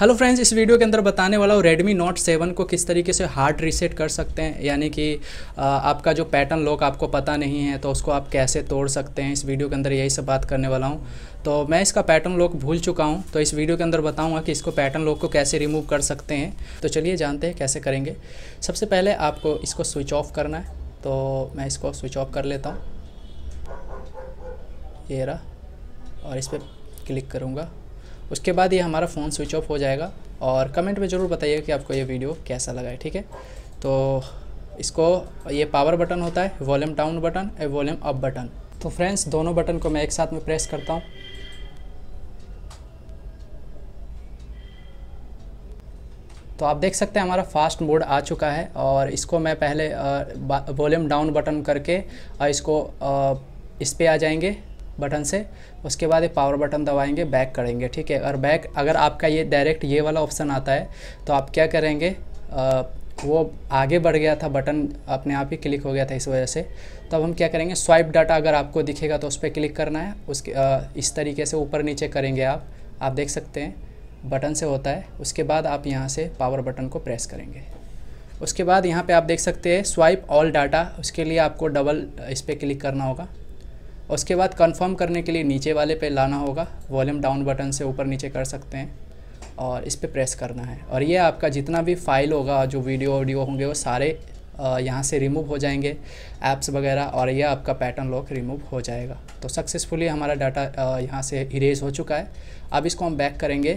hello friends इस video के अंदर बताने वाला हूँ रेडमी नोट सेवन को किस तरीके से हार्ड रीसेट कर सकते हैं यानी कि आपका जो पैटर्न लॉक आपको पता नहीं है तो उसको आप कैसे तोड़ सकते हैं इस वीडियो के अंदर यही सब बात करने वाला हूँ तो मैं इसका पैटर्न लॉक भूल चुका हूँ तो इस वीडियो के अंदर बताऊँगा कि इसको पैटर्न लॉक को कैसे रिमूव कर सकते हैं तो चलिए जानते हैं कैसे करेंगे सबसे पहले आपको इसको स्विच ऑफ करना है तो मैं इसको स्विच ऑफ कर लेता हूँ ये रहा और इस पर क्लिक करूँगा उसके बाद ये हमारा फ़ोन स्विच ऑफ हो जाएगा और कमेंट में ज़रूर बताइए कि आपको ये वीडियो कैसा लगा है ठीक है तो इसको ये पावर बटन होता है वॉल्यूम डाउन बटन ए वॉल्यूम अप बटन तो फ्रेंड्स दोनों बटन को मैं एक साथ में प्रेस करता हूँ तो आप देख सकते हैं हमारा फास्ट मोड आ चुका है और इसको मैं पहले वॉल्यूम डाउन बटन करके इसको इस पर आ जाएंगे बटन से उसके बाद ये पावर बटन दबाएंगे बैक करेंगे ठीक है और बैक अगर आपका ये डायरेक्ट ये वाला ऑप्शन आता है तो आप क्या करेंगे आ, वो आगे बढ़ गया था बटन अपने आप ही क्लिक हो गया था इस वजह से तब तो अब हम क्या करेंगे स्वाइप डाटा अगर आपको दिखेगा तो उस पर क्लिक करना है उसके आ, इस तरीके से ऊपर नीचे करेंगे आप आप देख सकते हैं बटन से होता है उसके बाद आप यहाँ से पावर बटन को प्रेस करेंगे उसके बाद यहाँ पे आप देख सकते हैं स्वाइप ऑल डाटा उसके लिए आपको डबल इस पर क्लिक करना होगा उसके बाद कंफर्म करने के लिए नीचे वाले पे लाना होगा वॉल्यूम डाउन बटन से ऊपर नीचे कर सकते हैं और इस पर प्रेस करना है और ये आपका जितना भी फाइल होगा जो वीडियो ऑडियो होंगे वो सारे यहाँ से रिमूव हो जाएंगे ऐप्स वगैरह और यह आपका पैटर्न लॉक रिमूव हो जाएगा तो सक्सेसफुली हमारा डाटा यहाँ से इरेज हो चुका है अब इसको हम बैक करेंगे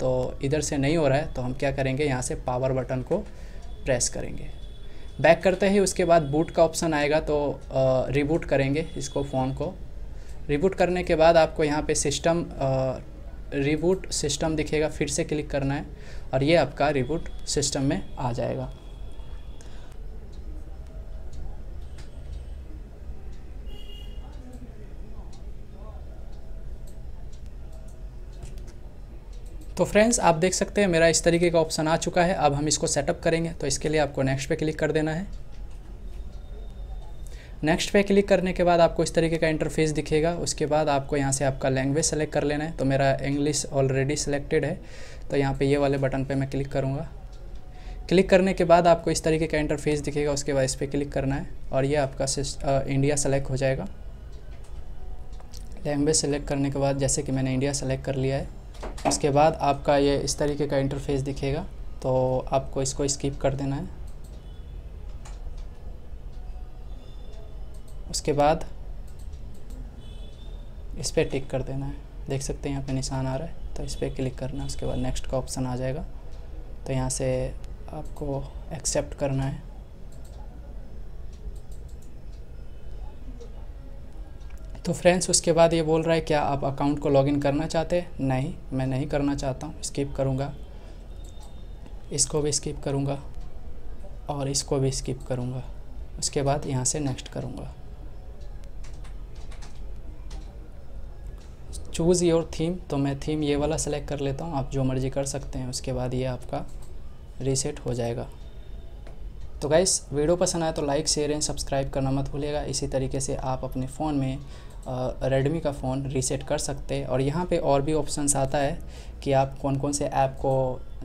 तो इधर से नहीं हो रहा है तो हम क्या करेंगे यहाँ से पावर बटन को प्रेस करेंगे बैक करते ही उसके बाद बूट का ऑप्शन आएगा तो रिबूट करेंगे इसको फ़ोन को रिबूट करने के बाद आपको यहाँ पे सिस्टम रिबूट सिस्टम दिखेगा फिर से क्लिक करना है और ये आपका रिबूट सिस्टम में आ जाएगा तो फ्रेंड्स आप देख सकते हैं मेरा इस तरीके का ऑप्शन आ चुका है अब हम इसको सेटअप करेंगे तो इसके लिए आपको नेक्स्ट पे क्लिक कर देना है नेक्स्ट पे क्लिक करने के बाद आपको इस तरीके का इंटरफेस दिखेगा उसके बाद आपको यहाँ से आपका लैंग्वेज सेलेक्ट कर लेना है तो मेरा इंग्लिश ऑलरेडी सेलेक्टेड है तो यहाँ पे ये वाले बटन पे मैं क्लिक करूँगा क्लिक करने के बाद आपको इस तरीके का इंटरफेस दिखेगा उसके बाद इस पर क्लिक करना है और ये आपका इंडिया सेलेक्ट हो जाएगा लैंग्वेज सेलेक्ट करने के बाद जैसे कि मैंने इंडिया सेलेक्ट कर लिया है उसके बाद आपका ये इस तरीके का इंटरफेस दिखेगा तो आपको इसको स्किप कर देना है उसके बाद इस पर टिक कर देना है देख सकते हैं यहाँ पे निशान आ रहा है तो इस पर क्लिक करना है उसके बाद नेक्स्ट का ऑप्शन आ जाएगा तो यहाँ से आपको एक्सेप्ट करना है तो फ्रेंड्स उसके बाद ये बोल रहा है क्या आप अकाउंट को लॉगिन करना चाहते हैं नहीं मैं नहीं करना चाहता हूँ स्किप करूँगा इसको भी स्किप करूँगा और इसको भी स्किप करूँगा उसके बाद यहाँ से नेक्स्ट करूँगा चूज़ योर थीम तो मैं थीम ये वाला सेलेक्ट कर लेता हूँ आप जो मर्ज़ी कर सकते हैं उसके बाद ये आपका रीसेट हो जाएगा तो गाइस वीडियो पसंद आए तो लाइक शेयर एंड सब्सक्राइब करना मत भूलिएगा इसी तरीके से आप अपने फ़ोन में रेडमी का फ़ोन रीसेट कर सकते हैं और यहाँ पे और भी ऑप्शंस आता है कि आप कौन कौन से ऐप को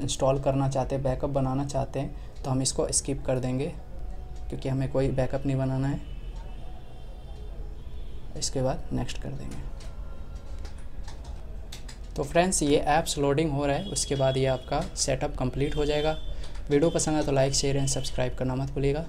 इंस्टॉल करना चाहते हैं बैकअप बनाना चाहते हैं तो हम इसको स्किप कर देंगे क्योंकि हमें कोई बैकअप नहीं बनाना है इसके बाद नेक्स्ट कर देंगे तो फ्रेंड्स ये ऐप्स लोडिंग हो रहा है उसके बाद ये आपका सेटअप कंप्लीट हो जाएगा वीडियो पसंद आए तो लाइक शेयर एंड सब्सक्राइब करना मत भूलिएगा